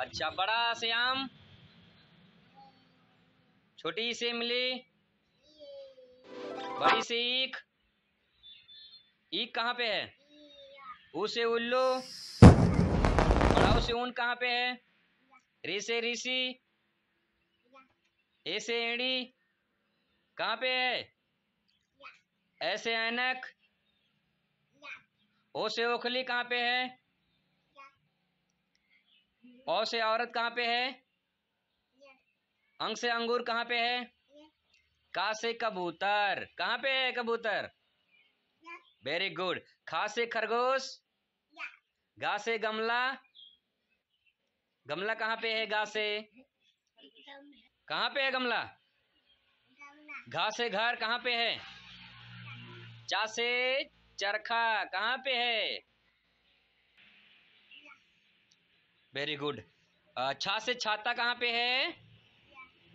अच्छा बड़ा से आम छोटी से इमली बड़ी से ईख ईख कहाँ पे है उसे उल्लू बड़ा उसे ऊन कहाँ पे है ऋषे ऋषि ऐसे एड़ी कहाँ पे है ऐसे ऐनक ओ से ओखली कहाँ पे है औ से औरत कहाँ पे है अंग से अंगूर कहाँ पे है का से कबूतर कहाँ पे है कबूतर वेरी गुड खा से खरगोश गा से गमला गमला कहाँ पे है गा से कहाँ पे है गमला घा से घर कहाँ पे है चा से चरखा कहाँ पे है वेरी गुड छा से छाता कहाँ पे है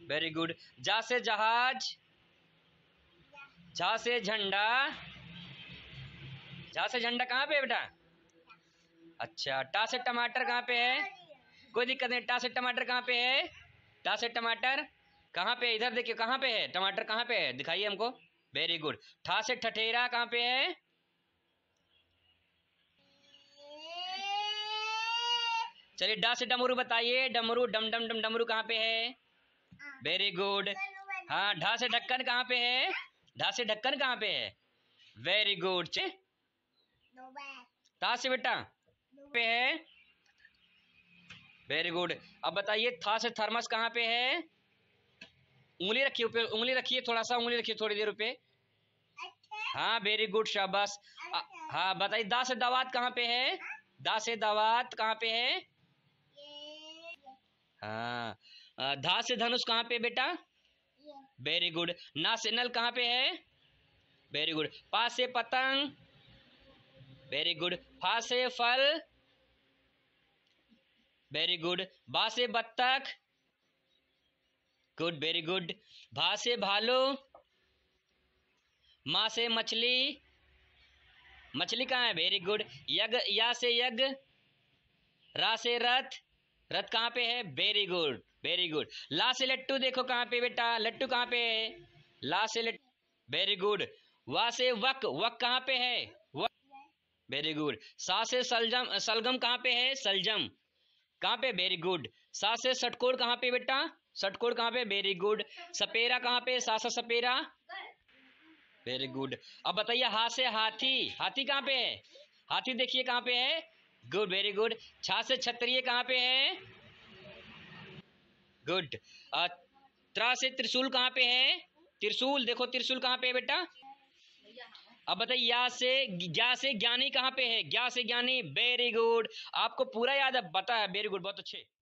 वेरी गुड जा से जहाज झा से झंडा झा से झंडा कहाँ पे बेटा अच्छा टा से टमाटर कहाँ पे है कोई दिक्कत नहीं टा से टमाटर कहाँ पे है टा से टमाटर कहाँ पे इधर देखिए कहाँ पे है टमाटर कहाँ पे है दिखाइए हमको वेरी गुड ठा से ठठेरा कहाँ पे है चलिए ड से डमरू बताइए डमरू डम डम डम डमरू कहाँ पे है वेरी गुड हाँ ढा से ढक्कन कहाँ पे है ढा से ढक्कन कहाँ पे है वेरी गुड चे से बेटा पे है वेरी गुड अब बताइए था से थर्मस कहाँ पे है उंगली रखिए ऊपर उंगली रखिए थोड़ा सा उंगली रखिए थोड़ी देर पे हाँ वेरी गुड शाबाश हाँ बताइए दा से दावात कहाँ पे है दा से दावात कहाँ पे है हाँ धा से धनुष कहाँ पे बेटा वेरी गुड ना से नल कहाँ पे है वेरी गुड पा से पतंग वेरी गुड फा से फल वेरी गुड बा से बत्तख गुड वेरी गुड भा से भालू माँ से मछली मछली कहाँ है वेरी गुड यज्ञ या से यज्ञ रा से रथ रथ कहाँ पे है वेरी गुड वेरी गुड ला से लट्टू देखो कहाँ पे बेटा लट्टू कहाँ पे है ला से लट्टू वेरी गुड वा से वक वक कहाँ पे है वेरी गुड सा से सलजम सलगम कहाँ पे है सलजम कहाँ पे वेरी गुड सा से सटकोड़ कहाँ पे बेटा सटकोड़ कहाँ पे वेरी गुड सपेरा कहाँ पे सा सा सपेरा वेरी गुड अब बताइए हा से हाथी हाथी कहाँ पे है हाथी देखिए कहाँ पे है गुड वेरी गुड छाछ क्षत्रिय कहाँ पे है गुड त्रा से त्रिशूल कहाँ पे है त्रिशूल देखो त्रिशूल कहाँ पे है बेटा अब बताइए या से ज्ञा से ज्ञानी कहाँ पे है ज्ञा से ज्ञानी वेरी गुड आपको पूरा याद है बता है वेरी गुड बहुत अच्छे